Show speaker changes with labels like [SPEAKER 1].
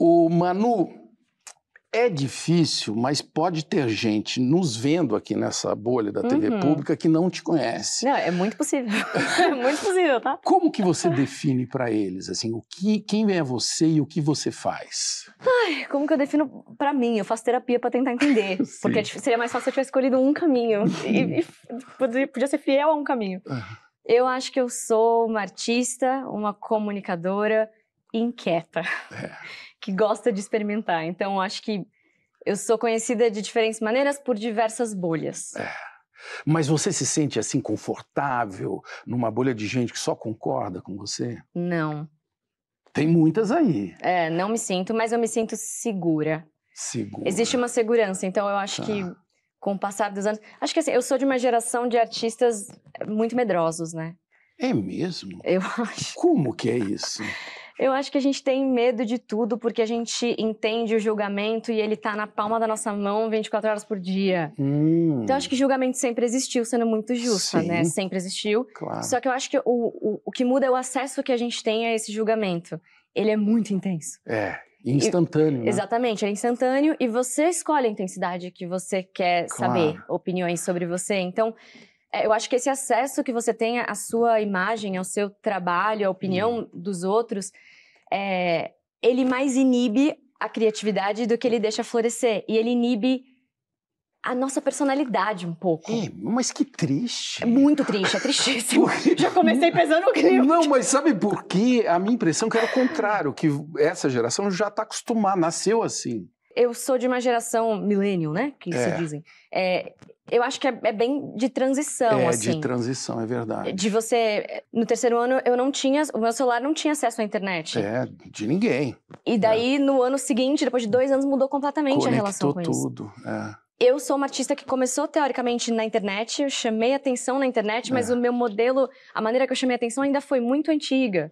[SPEAKER 1] O Manu, é difícil, mas pode ter gente nos vendo aqui nessa bolha da TV uhum. pública que não te conhece.
[SPEAKER 2] Não, é muito possível. é muito possível, tá?
[SPEAKER 1] Como que você define para eles assim, o que, quem é você e o que você
[SPEAKER 2] faz? Ai, como que eu defino para mim? Eu faço terapia para tentar entender, porque é seria mais fácil se eu tivesse escolhido um caminho e, e uhum. podia ser fiel a um caminho. Eu acho que eu sou uma artista, uma comunicadora, inquieta, é. que gosta de experimentar. Então, acho que eu sou conhecida de diferentes maneiras por diversas bolhas. É.
[SPEAKER 1] Mas você se sente assim confortável numa bolha de gente que só concorda com você? Não. Tem muitas aí.
[SPEAKER 2] É, não me sinto, mas eu me sinto segura. Segura. Existe uma segurança, então eu acho tá. que com o passar dos anos, acho que assim, eu sou de uma geração de artistas muito medrosos, né? É
[SPEAKER 1] mesmo? Eu acho. Como que é isso?
[SPEAKER 2] Eu acho que a gente tem medo de tudo porque a gente entende o julgamento e ele tá na palma da nossa mão 24 horas por dia. Hum. Então acho que julgamento sempre existiu, sendo muito justa, Sim. né? Sempre existiu. Claro. Só que eu acho que o, o, o que muda é o acesso que a gente tem a esse julgamento. Ele é muito intenso. É.
[SPEAKER 1] Instantâneo. E, né?
[SPEAKER 2] Exatamente, é instantâneo e você escolhe a intensidade que você quer claro. saber, opiniões sobre você. Então, é, eu acho que esse acesso que você tem à sua imagem, ao seu trabalho, à opinião hum. dos outros, é, ele mais inibe a criatividade do que ele deixa florescer. E ele inibe a nossa personalidade um pouco. É, mas que triste. É muito triste, é tristíssimo. Já comecei
[SPEAKER 1] pesando o clima. Não, mas sabe por quê? A minha impressão é que era o contrário, que essa geração já está acostumada, nasceu assim
[SPEAKER 2] eu sou de uma geração millennial, né? Que é. se dizem. É, eu acho que é, é, bem de transição, é, assim. É, de
[SPEAKER 1] transição, é verdade. De
[SPEAKER 2] você... No terceiro ano, eu não tinha... O meu celular não tinha acesso à internet. É,
[SPEAKER 1] de ninguém.
[SPEAKER 2] E daí, é. no ano seguinte, depois de dois anos, mudou completamente Conectou a relação com tudo, isso. é. Eu sou uma artista que começou teoricamente na internet, eu chamei atenção na internet, mas é. o meu modelo, a maneira que eu chamei atenção ainda foi muito antiga.